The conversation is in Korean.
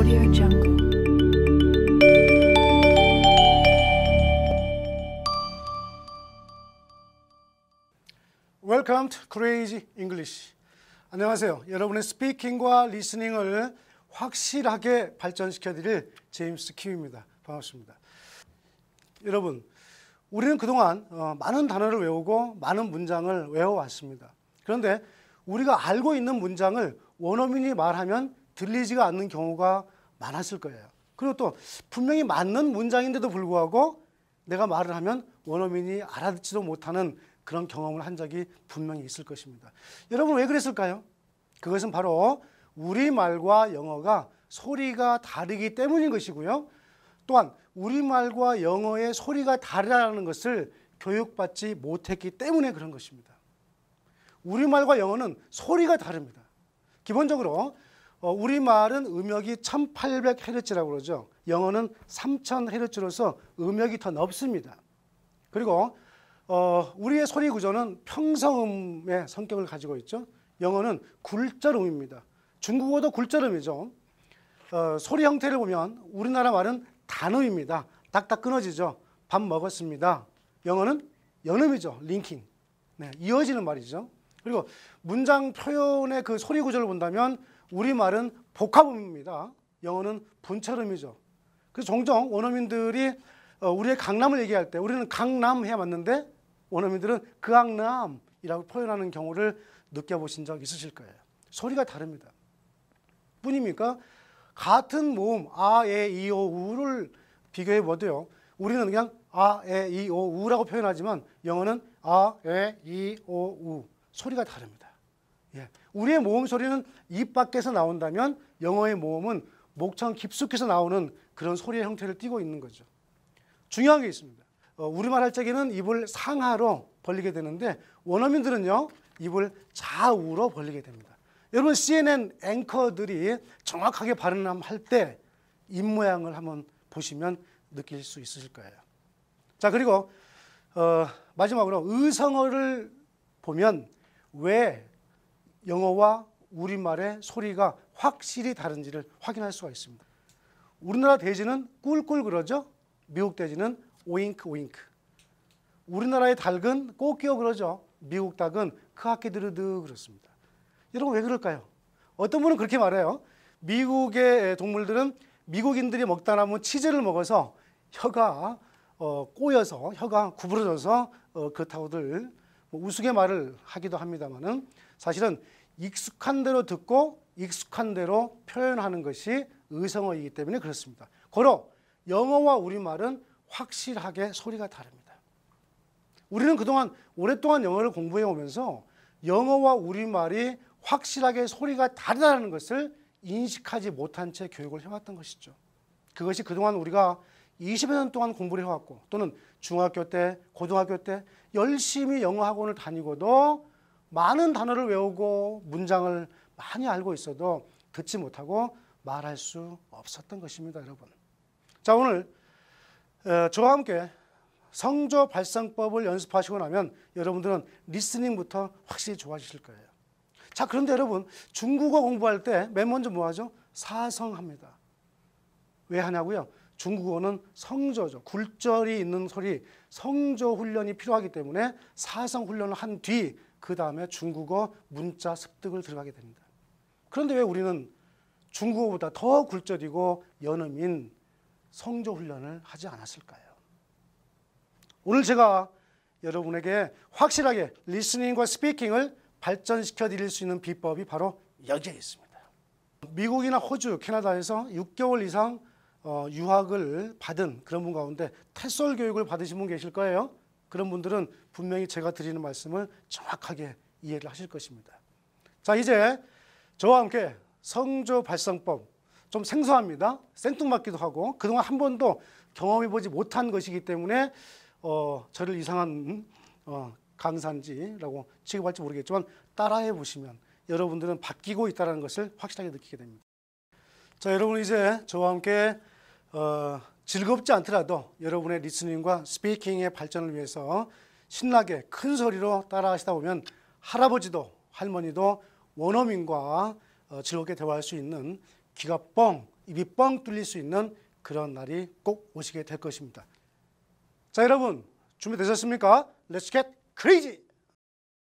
Audio Jungle. Welcome to Crazy English. 안녕하세요. 여러분의 스피킹과 리스닝을 확실하게 발전시켜드릴 제임스 키입니다. 반갑습니다. 여러분, 우리는 그동안 어, 많은 단어를 외우고 많은 문장을 외워왔습니다. 그런데 우리가 알고 있는 문장을 원어민이 말하면 들리지가 않는 경우가 많았을 거예요. 그리고 또 분명히 맞는 문장인데도 불구하고 내가 말을 하면 원어민이 알아듣지도 못하는 그런 경험을 한 적이 분명히 있을 것입니다. 여러분 왜 그랬을까요? 그것은 바로 우리말과 영어가 소리가 다르기 때문인 것이고요. 또한 우리말과 영어의 소리가 다르다는 것을 교육받지 못했기 때문에 그런 것입니다. 우리말과 영어는 소리가 다릅니다. 기본적으로 어, 우리말은 음역이 1800Hz라고 그러죠. 영어는 3000Hz로서 음역이 더높습니다 그리고 어, 우리의 소리 구조는 평성음의 성격을 가지고 있죠. 영어는 굴절음입니다. 중국어도 굴절음이죠. 어, 소리 형태를 보면 우리나라 말은 단음입니다. 딱딱 끊어지죠. 밥 먹었습니다. 영어는 연음이죠. 링킹. 네, 이어지는 말이죠. 그리고 문장 표현의 그 소리 구조를 본다면 우리말은 복합음입니다. 영어는 분철음이죠. 그래서 종종 원어민들이 어, 우리의 강남을 얘기할 때 우리는 강남 해야 맞는데 원어민들은 그강남이라고 표현하는 경우를 느껴보신 적 있으실 거예요. 소리가 다릅니다. 뿐입니까? 같은 모음 아, 에, 이, 오, 우를 비교해 보도요. 우리는 그냥 아, 에, 이, 오, 우라고 표현하지만 영어는 아, 에, 이, 오, 우 소리가 다릅니다. 예. 우리의 모음 소리는 입 밖에서 나온다면 영어의 모음은 목청 깊숙에서 나오는 그런 소리의 형태를 띠고 있는 거죠. 중요한 게 있습니다. 어, 우리말 할 적에는 입을 상하로 벌리게 되는데 원어민들은요 입을 좌우로 벌리게 됩니다. 여러분 CNN 앵커들이 정확하게 발음할 때 입 모양을 한번 보시면 느낄 수 있으실 거예요. 자 그리고 어, 마지막으로 의성어를 보면 왜 영어와 우리말의 소리가 확실히 다른지를 확인할 수가 있습니다. 우리나라 돼지는 꿀꿀 그러죠. 미국 돼지는 오잉크 오잉크. 우리나라의 닭은 꼬끼어 그러죠. 미국 닭은 크하키드르드 그렇습니다. 여러분 왜 그럴까요? 어떤 분은 그렇게 말해요. 미국의 동물들은 미국인들이 먹다 남은 치즈를 먹어서 혀가 어, 꼬여서 혀가 구부러져서 어, 그렇다고들 뭐 우스개 말을 하기도 합니다만은 사실은 익숙한 대로 듣고 익숙한 대로 표현하는 것이 의성어이기 때문에 그렇습니다. 고로 영어와 우리말은 확실하게 소리가 다릅니다. 우리는 그동안 오랫동안 영어를 공부해 오면서 영어와 우리말이 확실하게 소리가 다르다는 것을 인식하지 못한 채 교육을 해왔던 것이죠. 그것이 그동안 우리가 20여 년 동안 공부를 해왔고 또는 중학교 때, 고등학교 때 열심히 영어 학원을 다니고도 많은 단어를 외우고 문장을 많이 알고 있어도 듣지 못하고 말할 수 없었던 것입니다, 여러분. 자, 오늘 저와 함께 성조 발상법을 연습하시고 나면 여러분들은 리스닝부터 확실히 좋아지실 거예요. 자, 그런데 여러분, 중국어 공부할 때 맨 먼저 뭐 하죠? 사성합니다. 왜 하냐고요? 중국어는 성조죠. 굴절이 있는 소리, 성조 훈련이 필요하기 때문에 사성 훈련을 한 뒤 그 다음에 중국어 문자 습득을 들어가게 됩니다. 그런데 왜 우리는 중국어보다 더 굴절이고 연음인 성조 훈련을 하지 않았을까요? 오늘 제가 여러분에게 확실하게 리스닝과 스피킹을 발전시켜 드릴 수 있는 비법이 바로 여기에 있습니다. 미국이나 호주, 캐나다에서 6개월 이상 어, 유학을 받은 그런 분 가운데 탈설 교육을 받으신 분 계실 거예요. 그런 분들은 분명히 제가 드리는 말씀을 정확하게 이해를 하실 것입니다. 자, 이제 저와 함께 성조 발성법 좀 생소합니다. 생뚱맞기도 하고 그동안 한 번도 경험해보지 못한 것이기 때문에 어, 저를 이상한 어, 강산지라고 취급할지 모르겠지만 따라해 보시면 여러분들은 바뀌고 있다는 것을 확실하게 느끼게 됩니다. 자, 여러분 이제 저와 함께 어, 즐겁지 않더라도 여러분의 리스닝과 스피킹의 발전을 위해서 신나게 큰 소리로 따라하시다 보면 할아버지도 할머니도 원어민과 어, 즐겁게 대화할 수 있는 귀가 뻥, 입이 뻥 뚫릴 수 있는 그런 날이 꼭 오시게 될 것입니다. 자, 여러분 준비되셨습니까? Let's get crazy!